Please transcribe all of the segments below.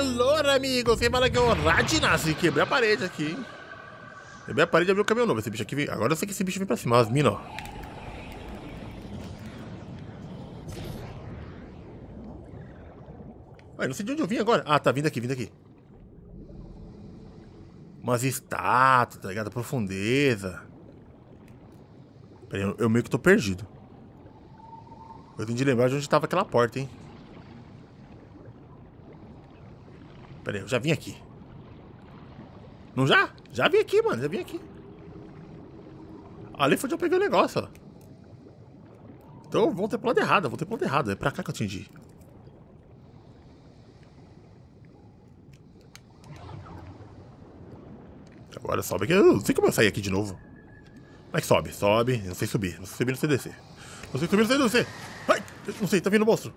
calor, amigo. Você bala que é o Radinazzi. Quebrei a parede aqui, hein? Quebrei a parede e abriu o caminhão novo. Esse bicho aqui vem... Agora eu sei que esse bicho vem pra cima. As minas, ó. Ué, não sei de onde eu vim agora. Ah, tá vindo aqui, vindo aqui. Umas estátuas, tá ligado? a Profundeza. Peraí, eu, eu meio que tô perdido. Eu tenho de lembrar de onde tava aquela porta, hein? Pera aí, eu já vim aqui. Não já? Já vim aqui, mano. Já vim aqui. Ali foi onde eu peguei o negócio, ó. Então eu voltei pro lado errado, eu voltei pro lado errado. É pra cá que eu atingi. Agora sobe aqui. Eu uh, não sei como eu saí aqui de novo. Como é que sobe? Sobe. Eu não sei subir. Não sei subir, não sei descer. Não sei subir, não sei descer. Ai! Não sei, tá vindo o monstro.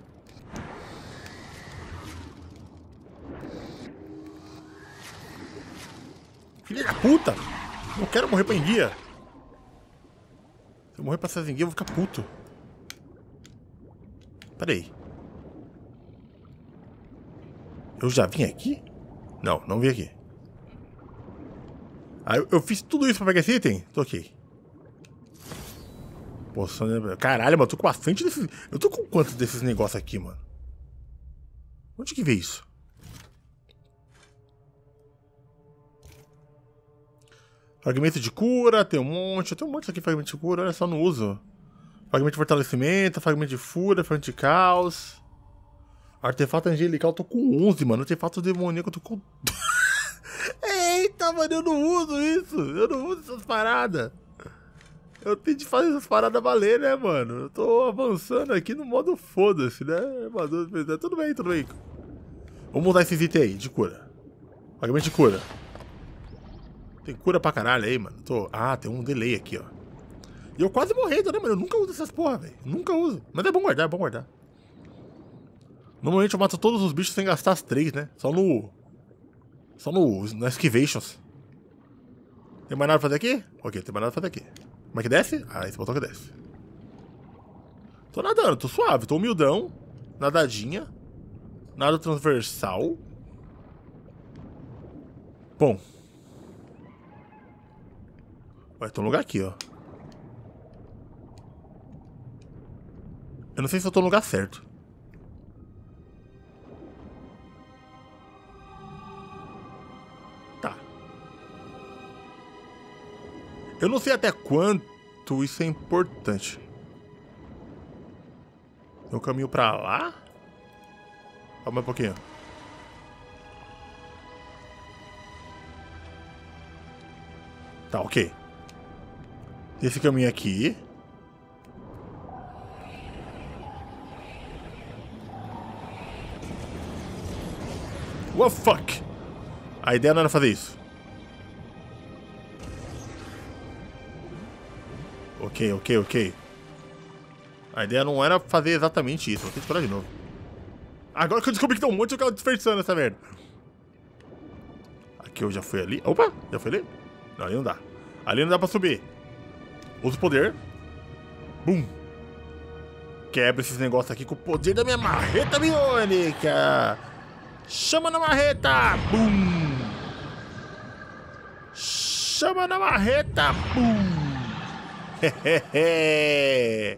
Filha da puta! Não quero morrer pra enguia. Se eu morrer pra essas enguias, eu vou ficar puto. Peraí. Eu já vim aqui? Não, não vim aqui. Ah, eu, eu fiz tudo isso pra pegar esse item? Tô ok. Poção de... Né, caralho, mano, eu tô com bastante desses... Eu tô com quantos desses negócios aqui, mano? Onde que vê isso? Fragmento de cura, tem um monte. Tem um monte aqui fragmento de cura, olha só, não uso. Fragmento de fortalecimento, fragmento de fúria, fragmento de caos. Artefato angelical, tô com 11, mano. Artefato demoníaco, tô com. Eita, mano, eu não uso isso. Eu não uso essas paradas. Eu tenho de fazer essas paradas valer, né, mano? Eu tô avançando aqui no modo foda-se, né? É né? Tudo bem, tudo bem. Vamos usar esses itens aí, de cura. Fragmento de cura. Tem cura pra caralho aí, mano. Tô... Ah, tem um delay aqui, ó. E eu quase morri né, mano. Eu nunca uso essas porra, velho. Nunca uso. Mas é bom guardar, é bom guardar. Normalmente eu mato todos os bichos sem gastar as três, né? Só no... Só no... Na Esquivations. Tem mais nada pra fazer aqui? Ok, tem mais nada pra fazer aqui. Como é que desce? Ah, esse botão que desce. Tô nadando, tô suave, tô humildão. Nadadinha. Nada transversal. Bom, Ué, tem um lugar aqui, ó. Eu não sei se eu tô no lugar certo. Tá. Eu não sei até quanto isso é importante. Tem um caminho pra lá? Calma um pouquinho. Tá, ok. Esse caminho aqui. What fuck? A ideia não era fazer isso. Ok, ok, ok. A ideia não era fazer exatamente isso. Vou ter que explorar de novo. Agora que eu descobri que tem um monte de cara dispersando essa merda. Aqui eu já fui ali. Opa, já fui ali? Não, ali não dá. Ali não dá pra subir. Usa o poder. Bum. Quebra esses negócios aqui com o poder da minha marreta biônica. Chama na marreta. Bum. Chama na marreta. Bum.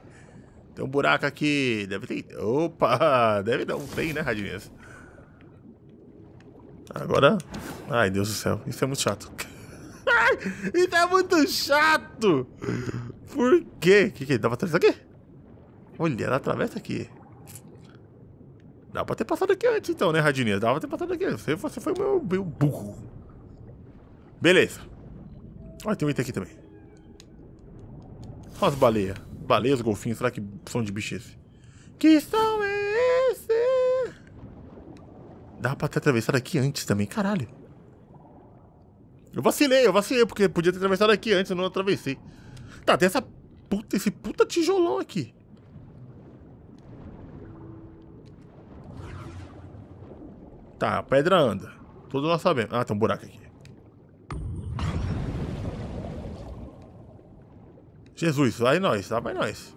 tem um buraco aqui. Deve ter... Opa. Deve não. Tem, né, Radinhas? Agora... Ai, Deus do céu. Isso é muito chato. Isso é muito chato! Por quê? O que, que é? dá pra atravessar aqui? Olha, ela atravessa aqui. Dá pra ter passado aqui antes então, né, Radinha? Dá pra ter passado aqui. Você, você foi meu, meu burro. Beleza. Olha, tem um item aqui também. Olha as baleias. Baleias, golfinhos, será que são de bicho esse? Que são esse? Dá pra ter atravessado aqui antes também, caralho. Eu vacilei, eu vacilei, porque podia ter atravessado aqui antes, eu não atravessei. Tá, tem essa puta, esse puta tijolão aqui. Tá, a pedra anda. Todos nós sabemos. Ah, tem um buraco aqui. Jesus, vai nós, tá? Vai nós.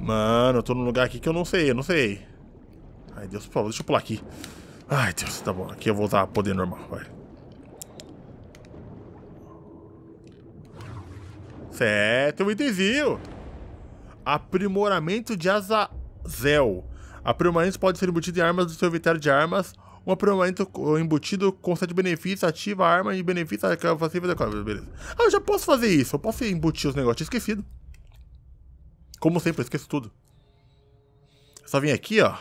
Mano, eu tô num lugar aqui que eu não sei, eu não sei. Ai, Deus, por favor, deixa eu pular aqui. Ai, Deus, tá bom. Aqui eu vou usar poder normal, vai. Certo, um itemzinho. Aprimoramento de Azazel. Aprimoramento pode ser embutido em armas do seu inventário de armas. Um aprimoramento embutido concede benefício, ativa a arma e benefício passiva da Beleza. Ah, eu já posso fazer isso. Eu posso embutir os negócios. Tinha esquecido. Como sempre, eu esqueço tudo. Eu só vim aqui, ó.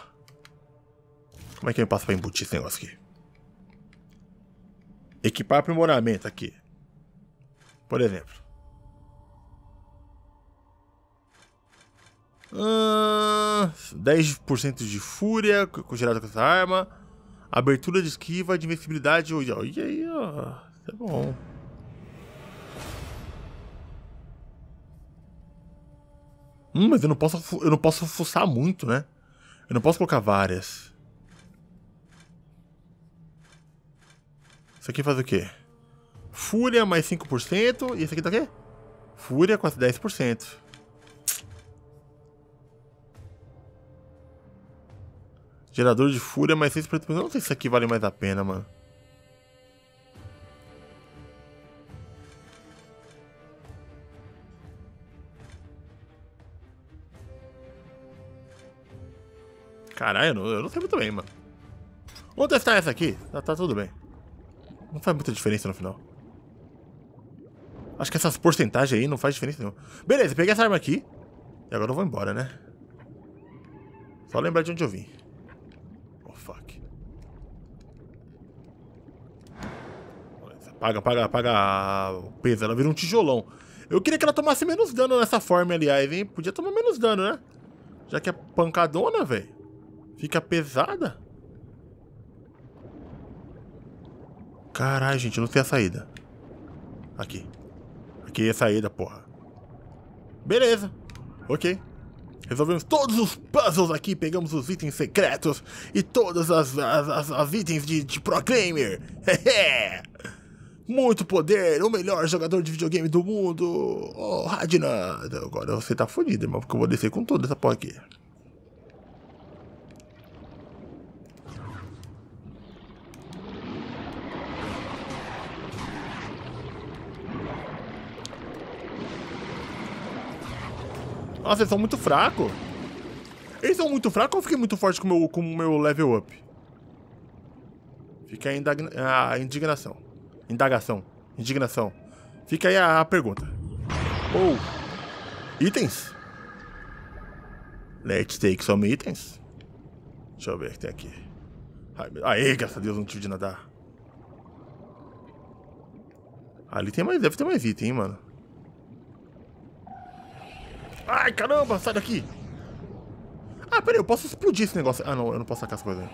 Como é que eu passo pra embutir esse negócio aqui? Equipar aprimoramento aqui. Por exemplo. Uh, ah, 10% de fúria gerada com essa arma. Abertura de esquiva, de invencibilidade. E aí, ó. Isso é bom. Hum, mas eu não posso, eu não posso fuçar muito, né? Eu não posso colocar várias. Isso aqui faz o quê? Fúria mais 5%. E esse aqui tá o quê? Fúria quase 10%. Gerador de fúria mais 6%. Não sei se isso aqui vale mais a pena, mano. Caralho, eu não, eu não sei muito bem, mano. Vou testar essa aqui. Tá, tá tudo bem. Não faz muita diferença no final. Acho que essas porcentagens aí não faz diferença nenhuma. Beleza, peguei essa arma aqui. E agora eu vou embora, né? Só lembrar de onde eu vim. Oh, fuck. Paga, paga, paga o peso. Ela vira um tijolão. Eu queria que ela tomasse menos dano nessa forma, aliás, hein? Podia tomar menos dano, né? Já que é pancadona, velho. Fica pesada. Caralho, gente, não sei a saída. Aqui. Aqui é a saída, porra. Beleza. Ok. Resolvemos todos os puzzles aqui, pegamos os itens secretos e todas as, as, as, as itens de, de Proclaimer. Muito poder, o melhor jogador de videogame do mundo. Oh, Radinand. Agora você tá fodido, irmão, porque eu vou descer com toda essa porra aqui. Nossa, eles são muito fracos. Eles são muito fracos ou eu fiquei muito forte com meu, o com meu level up? Fica aí a ah, indignação. Indagação. Indignação. Fica aí a, pergunta. Ou... Oh. Itens? Let's take some itens. Deixa eu ver o que tem aqui. Ai, aê, graças a Deus, não tive de nadar. Ali tem mais... Deve ter mais item, hein, mano. Ai, caramba, sai daqui. Ah, peraí, eu posso explodir esse negócio. Ah, não, eu não posso sacar as coisas.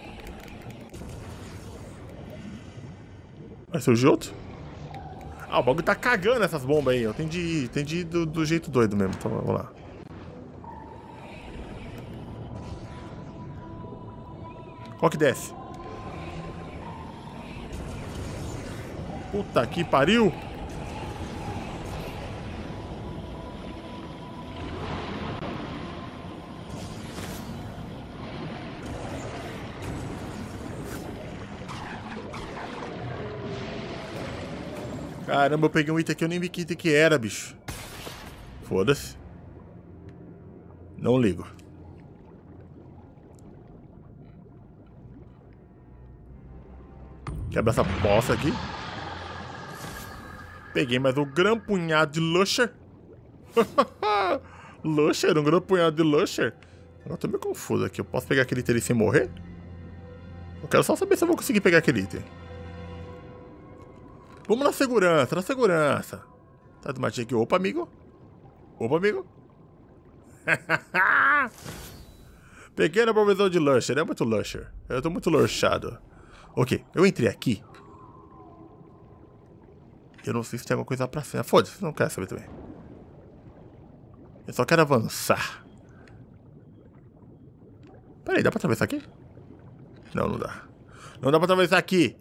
Vai ser o Joto? Ah, o bagulho tá cagando essas bombas aí. Eu de entendi do, do jeito doido mesmo. Então, vamos lá. Qual que desce? Puta que pariu! Caramba, eu peguei um item aqui, eu nem vi que item que era, bicho. Foda-se. Não ligo. Quebra essa bosta aqui. Peguei mais um grande punhado de Lusher. lusher? Um grande punhado de Lusher? Agora eu tô meio confuso aqui. Eu posso pegar aquele item sem morrer? Eu quero só saber se eu vou conseguir pegar aquele item. Vamos na segurança, na segurança. Tá do aqui. Opa, amigo. Opa, amigo. Pequena provisão de Lusher. É muito Lusher. Eu tô muito lurchado. Ok, eu entrei aqui. Eu não sei se tem alguma coisa pra cima. Foda-se, não quero saber também. Eu só quero avançar. Peraí, dá pra atravessar aqui? Não, não dá. Não dá pra atravessar aqui.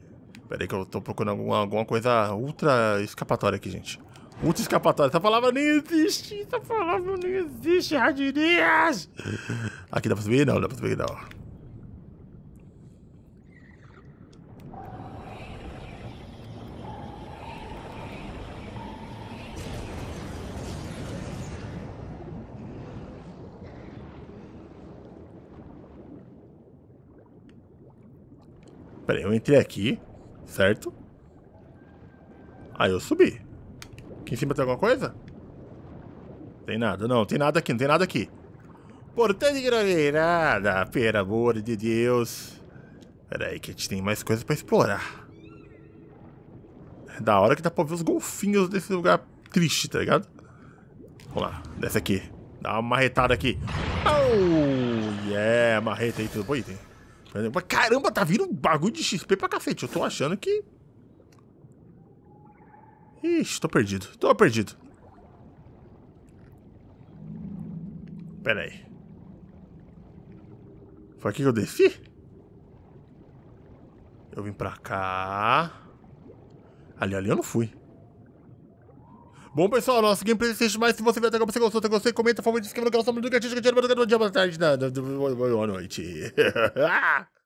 Pera aí que eu tô procurando alguma, alguma coisa ultra escapatória aqui, gente. Ultra escapatória. Essa palavra nem existe. Essa palavra nem existe, Radirias. Aqui dá pra subir? Não, dá pra subir não. Pera aí, eu entrei aqui certo? Aí eu subi. Aqui em cima tem alguma coisa? Tem nada, não, tem nada aqui, não tem nada aqui. de graveirada, pelo amor de Deus. Pera aí que a gente tem mais coisa pra explorar. É da hora que dá pra ver os golfinhos desse lugar triste, tá ligado? Vamos lá, desce aqui. Dá uma marretada aqui. Oh, yeah, marreta aí, tudo bom item. Caramba, tá vindo um bagulho de XP pra cacete. Eu tô achando que... Ixi, tô perdido. Tô perdido. Pera aí. Foi aqui que eu desci? Eu vim pra cá. Ali, ali eu não fui. Bom, pessoal, nosso gameplay é se mais. Se você viu até agora, você gostou, até gostei, comenta, favor, se inscreva no canal, somos do Gatinho, Gatinho, Boa noite.